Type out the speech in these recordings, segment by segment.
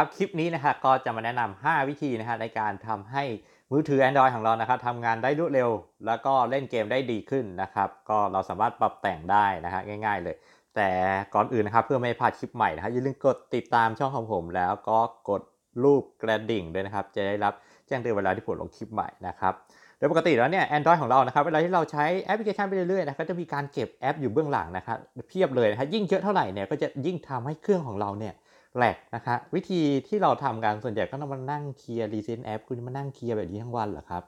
ครับคลิปนี้นะครับก็จะมาแนะนำ 5 วิธีนะับในการทำให้มือถือ Android ของเรา นะครับทำงานได้รวดเร็วแล้วก็เล่นเกมได้ดีขึ้นนะครับก็เราสามารถปรับแต่งได้นะฮะง่ายๆเลย แต่ก่อนอื่นนะครับเพื่อไม่พลาดคลิปใหม่ นะครับอย่าลืมกดติดตามช่องของผมแล้วก็กดรูปกระดิ่งด้วยนะครับจะได้รับแจ้งเตือนเวลาที่ผมลงคลิปใหม่นะครับโดยปกติแล้วเนี่ยแอนดรอยของเรา นะครับเวลาที่เราใช้แอปพลิเคชันไปเรื่อยๆนะก็จะมีการเก็บแอปอยู่เบื้องหลังนะครับเพียบเลยนะฮะยิ่งเยอะเท่าไหร่เนี่ยก็จะยิ่งทำให้เครื่องของเราเนี่ยแหลกนะคะวิธีที่เราทำกันส่วนใหญ่ก็ต้องมานั่งเคลียร์รีเซนแอปคุณมานั่งเคลียร์แบบนี้ทั้งวันเหรอครับ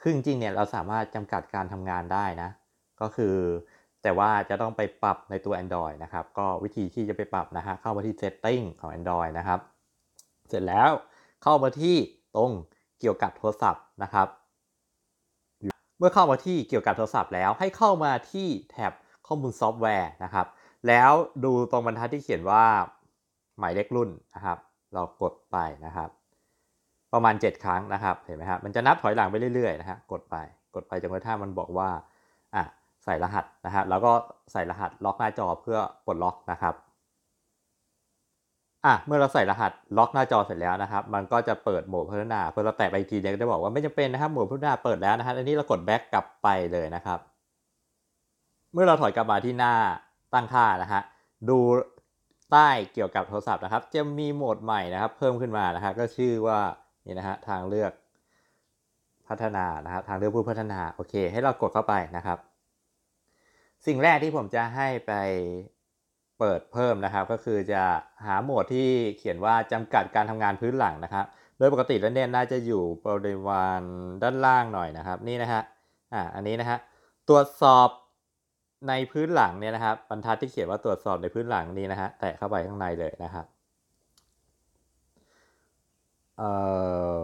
คือจริงเนี่ยเราสามารถจำกัดการทำงานได้นะก็คือแต่ว่าจะต้องไปปรับในตัว Android นะครับก็วิธีที่จะไปปรับนะฮะเข้ามาที่ Setting ของ Android นะครับเสร็จแล้วเข้ามาที่ตรงเกี่ยวกับโทรศัพท์นะครับ เมื่อเข้ามาที่เกี่ยวกับโทรศัพท์แล้วให้เข้ามาที่แท็บข้อมูลซอฟต์แวร์นะครับ แล้วดูตรงบรรทัดที่เขียนว่าหมายเลขรุ่นนะครับ เรากดไปนะครับ ประมาณ 7 ครั้งนะครับ เห็นไหมครับมันจะนับถอยหลังไปเรื่อยๆนะฮะ กดไป กดไปจนกระทั่งมันบอกว่า อ่ะ ใส่รหัสนะครับแล้วก็ใส่รหัสล็อกหน้าจอเพื่อปลดล็อกนะครับ อ่ะ เมื่อเราใส่รหัสล็อกหน้าจอเสร็จแล้วนะครับ มันก็จะเปิดโหมดพัฒนาเพื่อเราแตะไปทีเนี่ยก็จะบอกว่าไม่จำเป็นนะครับ โหมดพัฒนาเปิดแล้วนะครับอันนี้เรากดแบ็กกลับไปเลยนะครับ เมื่อเราถอยกลับมาที่หน้าตั้งค่านะฮะ ดูใต้เกี่ยวกับโทรศัพท์นะครับ จะมีโหมดใหม่นะครับ เพิ่มขึ้นมานะครับก็ชื่อว่านี่นะฮะทางเลือกพัฒนานะครับทางเลือกผู้พัฒนา โอเคให้เรากดเข้าไปนะครับ สิ่งแรกที่ผมจะให้ไปเปิดเพิ่มนะครับ ก็คือจะหาโหมดที่เขียนว่าจำกัดการทำงานพื้นหลังนะครับ โดยปกติแล้วเนี่ยน่าจะอยู่บริวารด้านล่างหน่อยนะครับนี่นะฮะอ่าอันนี้นะฮะตรวจสอบในพื้นหลังเนี่ยนะครับบรรทัดที่เขียนว่าตรวจสอบในพื้นหลังนี้นะฮะแตะเข้าไปข้างในเลยนะครับเอ่อ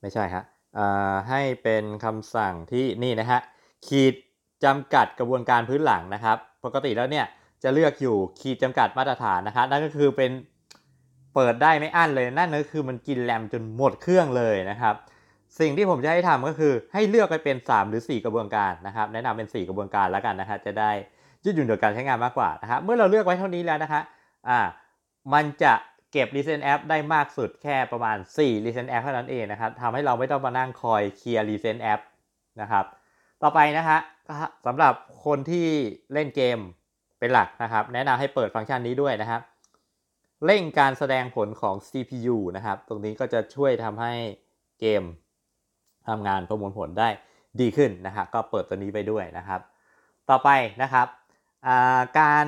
ไม่ใช่ฮะให้เป็นคำสั่งที่นี่นะฮะขีดจำกัดกระบวนการพื้นหลังนะครับ ปกติแล้วเนี่ยจะเลือกอยู่ขีดจำกัดมาตรฐานนะครับนั่นก็คือเป็นเปิดได้ไม่อั้นเลยนั่นก็คือมันกินแรมจนหมดเครื่องเลยนะครับสิ่งที่ผมจะให้ทำก็คือให้เลือกไปเป็น 3 หรือ 4 กระบวนการ นะครับแนะนำเป็น 4 กระบวนการแล้วกันนะับจะได้ยืดหยุ่นต่อการใช้งานมากกว่านะับเมื่อเราเลือกไว้เท่านี้แล้วนะับอ่ามันจะเก็บ Recent App ได้มากสุดแค่ประมาณ 4 Recent App เท่านั้นเองนะครับทำให้เราไม่ต้องมานั่งคอยเคลียร์ Recent App นะครับต่อไปนะฮะสำหรับคนที่เล่นเกมเป็นหลักนะครับแนะนำให้เปิดฟังก์ชันนี้ด้วยนะครับเร่งการแสดงผลของ CPU นะครับตรงนี้ก็จะช่วยทำให้เกมทำงานประมวลผลได้ดีขึ้นนะับก็เปิดตัวนี้ไปด้วยนะครับ ต่อไปนะครับการ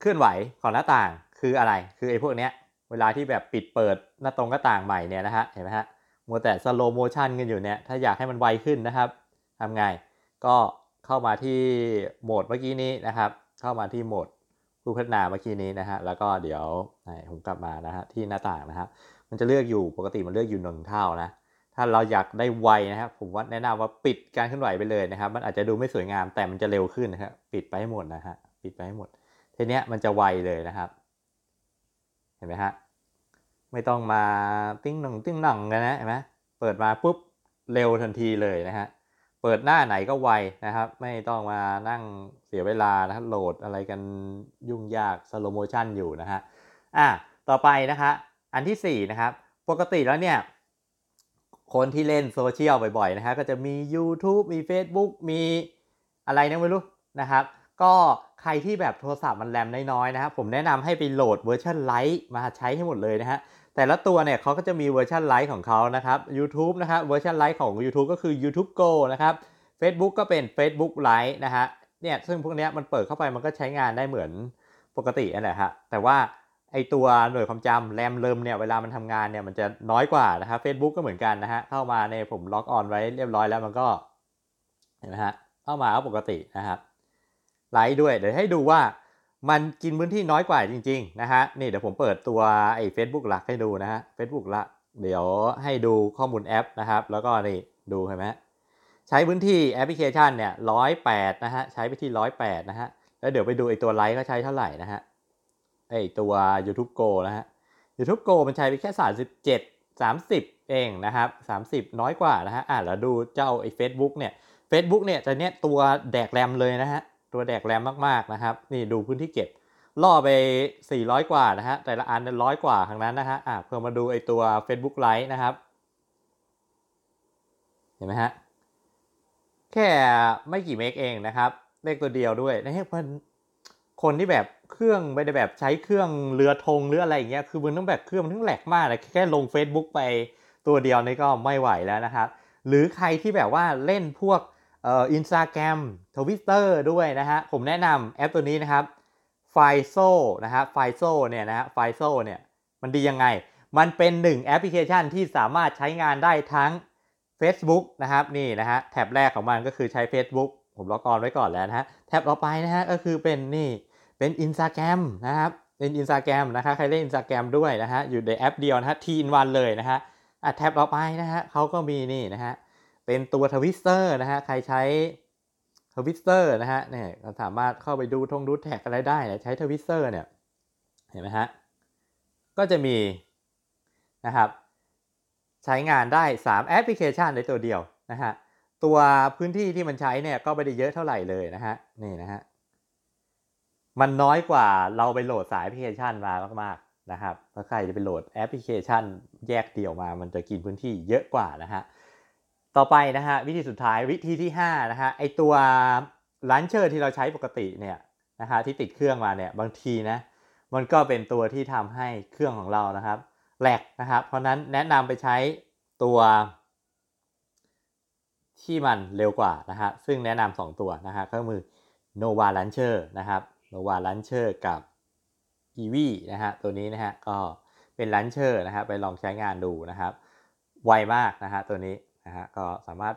เคลื่อนไหวของหน้าต่างคืออะไรคือไอ้พวกเนี้ยเวลาที่แบบปิดเปิดหน้าตรงหน้าต่างใหม่เนี่ยนะฮะเห็นไหมฮะมัวแต่สโลโมชันกันอยู่เนี่ยถ้าอยากให้มันไวขึ้นนะครับทำไงก็เข้ามาที่โหมดเมื่อกี้นี้นะครับ เข้ามาที่โหมดผู้พัฒนาเมื่อกี้นี้นะฮะ แล้วก็เดี๋ยวผมกลับมานะฮะที่หน้าต่างนะฮะมันจะเลือกอยู่ ปกติมันเลือกอยู่หนึ่งเท่านะ ถ้าเราอยากได้ไวนะครับ ผมว่าแนะนำว่าปิดการเคลื่อนไหวไปเลยนะครับ มันอาจจะดูไม่สวยงามแต่มันจะเร็วขึ้นนะครับปิดไปให้หมดนะฮะ ปิดไปให้หมดทีเนี้ยมันจะไวเลยนะครับ เห็นไหมฮะ ไม่ต้องมาติ้งหนังติ้งหนังกันนะ เห็นไหมเปิดมาปุ๊บเร็วทันทีเลยนะฮะเปิดหน้าไหนก็ไวนะครับ ไม่ต้องมานั่งเสียเวลานะโหลดอะไรกันยุ่งยากสโลโมชันอยู่นะฮะอ่ะต่อไปนะครับอันที่4นะครับปกติแล้วเนี่ยคนที่เล่นโซเชียลบ่อยๆนะฮะก็จะมี YouTube มี Facebook มีอะไรนะไม่รู้นะครับ ก็ใครที่แบบโทรศัพท์มันแรมน้อยๆนะครับผมแนะนำให้ไปโหลดเวอร์ชันไลท์มาใช้ให้หมดเลยนะฮะแต่ละตัวเนี่ยเขาก็จะมีเวอร์ชันไลฟ์ของเขานะครับยู u t u b e นะครับเวอร์ชันไลฟ์ของ YouTube ก็คือ YouTube Go นะครับ Facebook ก็เป็น Facebook Live นะฮะเนี่ยซึ่งพวกนี้มันเปิดเข้าไปมันก็ใช้งานได้เหมือนปกติอะไรฮะแต่ว่าไอตัวหน่วยความจำแรมเริมเนี่ยเวลามันทำงานเนี่ยมันจะน้อยกว่านะครับ Facebook ก็เหมือนกันนะฮะเข้ามาในผมล็อกออนไว้เรียบร้อยแล้วมันก็เห็นไหมฮะเข้ามาก็ปกตินะครับไลฟ์ด้วยเดี๋ยวให้ดูว่ามันกินพื้นที่น้อยกว่าจริงๆนะฮะนี่เดี๋ยวผมเปิดตัวไอ้เฟซบุ๊กหลักให้ดูนะฮะเฟซบุ๊กละเดี๋ยวให้ดูข้อมูลแอปนะครับ แล้วก็นี่ ดูเห็นไหมใช้พื้นที่แอปพลิเคชันเนี่ยร้อยแปดนะฮะใช้ไปที่ร้อยแปดนะฮะแล้วเดี๋ยวไปดูไอ้ตัวไลค์เขาใช้เท่าไหร่นะฮะไอ้ตัว YouTube Go นะฮะ YouTube Go มันใช้ไปแค่ 37 30 เองนะครับ 30 น้อยกว่านะฮะอ่ะแล้วดูเจ้าไอ้ Facebook เนี่ย Facebook เนี่ยจะเนี่ยตัวแดกแรมเลยนะฮะตัวแดกแรมมากๆนะครับนี่ดูพื้นที่เก็บล่อไป 400 กว่านะฮะแต่ละอันร้อยกว่าทางนั้นนะฮะอ่ะเพื่อมาดูไอตัว Facebook Live นะครับเห็นไหมฮะแค่ไม่กี่เมกเองนะครับเลขตัวเดียวด้วยนะฮะเพนคนที่แบบเครื่องไม่ได้แบบใช้เครื่องเรือธงหรืออะไรอย่างเงี้ยคือมันต้องแบบเครื่องมันต้องแหลกมากเลยแค่ลง Facebook ไปตัวเดียวนี่ก็ไม่ไหวแล้วนะครับหรือใครที่แบบว่าเล่นพวกอินสตาแกรมทวิตเตอร์ด้วยนะฮะผมแนะนำแอปตัวนี้นะครับไฟโซนะฮะไฟโซเนี่ยนะฮะไฟโซเนี่ยมันดียังไง มันเป็นหนึ่งแอปพลิเคชันที่สามารถใช้งานได้ทั้ง Facebook นะครับนี่นะฮะแท็บแรกของมันก็คือใช้ Facebook ผมล็อกออนไว้ก่อนแล้วนะฮะแท็บต่อไปนะฮะก็คือเป็นนี่ เป็น i n s t a g r รมนะครับเป็น i n s t a g r รมนะคะใครเล่น i n s t a g r รมด้วยนะฮะอยู่ในแอปเดียวนะฮะทีนวันเลยนะฮะะแท็บต่อไปนะฮะเขาก็มีนี่นะฮะเป็นตัวทวิสเตอร์นะฮะ ใครใช้ทวิสเตอร์นะฮะ เนี่ยก็สามารถเข้าไปดูทงดูแท็กอะไรได้ ใช้ทวิสเตอร์เนี่ย เห็นไหมฮะ ก็จะมีนะครับ ใช้งานได้ 3 แอปพลิเคชันในตัวเดียวนะฮะ ตัวพื้นที่ที่มันใช้เนี่ยก็ไม่ได้เยอะเท่าไหร่เลยนะฮะนี่นะฮะ มันน้อยกว่าเราไปโหลดสายแอปพลิเคชันมามากๆนะครับ ถ้าใครจะไปโหลดแอปพลิเคชันแยกเดี่ยวมา มันจะกินพื้นที่เยอะกว่านะฮะต่อไปนะฮะวิธีสุดท้ายวิธีที่5นะฮะไอตัวลันเชอร์ที่เราใช้ปกติเนี่ยนะฮะที่ติดเครื่องมาเนี่ยบางทีนะมันก็เป็นตัวที่ทำให้เครื่องของเรานะครับแหลกนะครับเพราะนั้นแนะนำไปใช้ตัว ที่มันเร็วกว่านะฮะซึ่งแนะนำ 2 ตัวนะฮะก็คือ Nova l a n c h e r นะครับ Nova l a n c h e r กับ e v นะฮะตัวนี้นะฮะก็เป็น l a น n c h e r นะฮะไปลองใช้งานดูนะครับไวมากนะฮะตัวนี้นะฮะก็สามารถ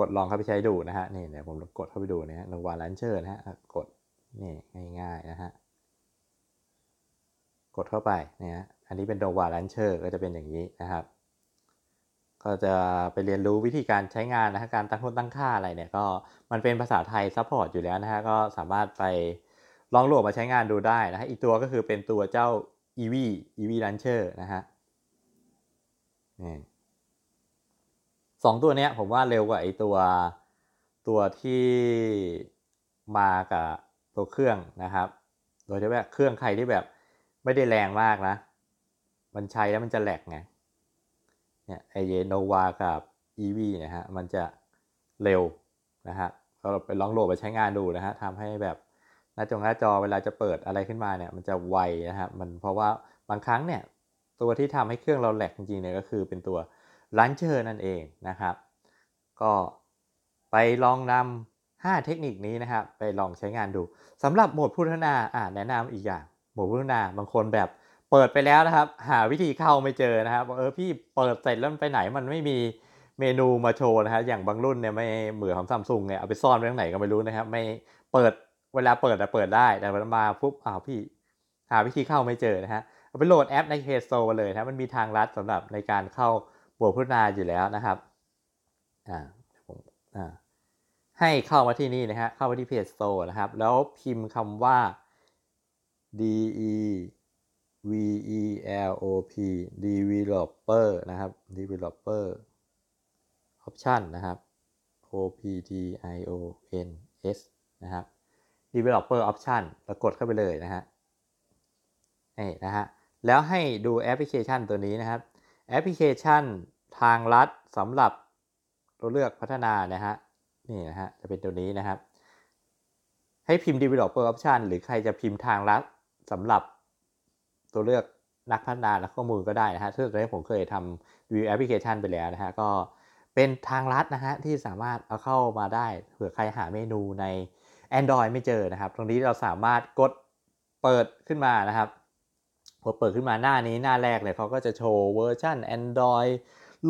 กดลองเข้าไปใช้ดูนะฮะนี่เดี๋ยวผมกดเข้าไปดูนะฮะโงวาลันเชอร์นะฮะกดนี่ง่ายๆนะฮะกดเข้าไปเนี่ยอันนี้เป็นโงวาลันเชอร์ก็จะเป็นอย่างนี้นะครับ ก็จะไปเรียนรู้วิธีการใช้งานนะฮะการตั้งค่นตั้งค่าอะไรเนี่ยก็มันเป็นภาษาไทยซัพพอร์ตอยู่แล้วนะฮะก็สามารถไปลองโหลดมาใช้งานดูได้นะฮะอีกตัวก็คือเป็นตัวเจ้า e v e v launcher นะฮะนี่สองตัวเนี้ยผมว่าเร็วกว่าไอตัวตัวที่มากับตัวเครื่องนะครับโดยเฉพาะเครื่องใครที่แบบไม่ได้แรงมากนะมันใช้แล้วมันจะแหลกไงเนี่ยไอเยโนวากับ e v นะฮะมันจะเร็วนะฮะก็ไปลองโหลดไปใช้งานดูนะฮะทำให้แบบหน้าจอหน้าจอเวลาจะเปิดอะไรขึ้นมาเนี่ยมันจะไวนะฮะมันเพราะว่าบางครั้งเนี่ยตัวที่ทำให้เครื่องเราแหลกจริงๆเนี่ยก็คือเป็นตัวลันเชอร์นั่นเองนะครับ ก็ไปลองนำ5เทคนิคนี้นะครับ ไปลองใช้งานดู สำหรับโหมดพูดนาอ่าแนะนำอีกอย่าง โหมดพูดนา บางคนแบบ เปิดไปแล้วนะครับ หาวิธีเข้าไม่เจอนะครับเออ พี่เปิดเสร็จแล้วไปไหน มันไม่มีเมนูมาโชว์นะครับ อย่างบางรุ่นเนี่ย ไม่เหมือนของซัมซุงเนี่ยเอาไปซ่อนไว้ตรงไหนก็ไม่รู้นะครับ ไม่เปิด เวลาเปิดแต่เปิดได้ แต่มาปุ๊บ อ้าว พี่หาวิธีเข้าไม่เจอ นะฮะเอาไปโหลดแอปในเคสโซเลยนะมันมีทางลัดสำหรับในการเข้าวกพุทนาอยู่แล้วนะครับ อ่า ผม อ่า ให้เข้ามาที่นี่นะฮะ เข้ามาที่เพจโซนะครับ แล้วพิมพ์คำว่า d e v e l o p developer นะครับ developer option นะครับ o p t i o n s นะครับ developer option แล้วกดเข้าไปเลยนะฮะนี่นะฮะ แล้วให้ดูแอปพลิเคชันตัวนี้นะครับ แอปพลิเคชันทางลัดสำหรับตัวเลือกพัฒนานะฮะนี่นะฮะจะเป็นตัวนี้นะครับ ให้พิมพ์ developer option หรือใครจะพิมพ์ทางลัดสำหรับตัวเลือกนักพัฒนา และข้อมูลก็ได้นะฮะซึ่งตอนนี้ผมเคยทำรีวิวแอปพลิเคชันไปแล้วนะฮะก็เป็นทางลัดนะฮะที่สามารถเอาเข้ามาได้เผื่อใครหาเมนูใน Android ไม่เจอนะครับตรงนี้เราสามารถกดเปิดขึ้นมา นะครับพอเปิดขึ้นมาหน้านี้หน้าแรกเลยเขาก็จะโชว์เวอร์ชัน Android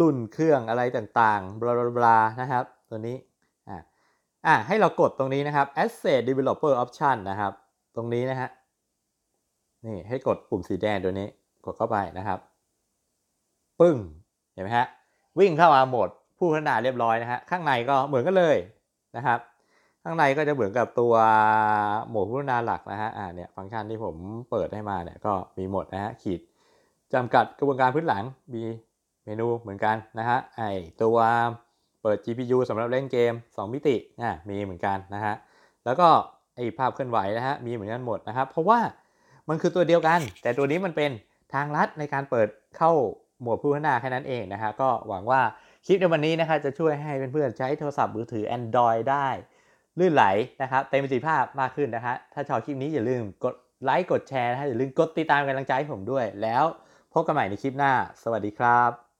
รุ่นเครื่องอะไรต่างๆ บลาบลานะครับ ตัวนี้ อ่าอ่าให้เรากดตรงนี้นะครับ Asset Developer Option นะครับ ตรงนี้นะฮะ นี่ ให้กดปุ่มสีแดงตัวนี้ กดเข้าไปนะครับ ปึ้ง เห็นไหมฮะ วิ่งเข้ามาหมดผู้พัฒนาเรียบร้อยนะฮะ ข้างในก็เหมือนกันเลยนะครับ ข้างในก็จะเหมือนกับตัวโหมดผู้พัฒนาหลักนะฮะ อ่า เนี่ย ฟังก์ชันที่ผมเปิดให้มาเนี่ย ก็มีหมดนะฮะ ขีดจำกัดกระบวนการพื้นหลัง มีเมนูเหมือนกันนะฮะไอตัวเปิด GPU สำหรับเล่นเกม 2 มิตินะมีเหมือนกันนะฮะแล้วก็ไอภาพเคลื่อนไหวนะฮะมีเหมือนกันหมดนะครับเพราะว่ามันคือตัวเดียวกัน แต่ตัวนี้มันเป็นทางลัดในการเปิดเข้าหมวดผู้พัฒนาแค่นั้นเองนะฮะก็หวังว่าคลิปในวันนี้นะคะจะช่วยให้เพื่อนๆใช้โทรศัพท์มือถือ Android ได้ ลื่นไหลนะครับเต็มประสิทธิภาพมากขึ้นนะฮะถ้าชอบคลิปนี้อย่าลืมกดไลค์กดแชร์นะฮะอย่าลืมกดติดตามกำลังใจให้ผมด้วย แล้วพบกันใหม่ในคลิปหน้า สวัสดีครับ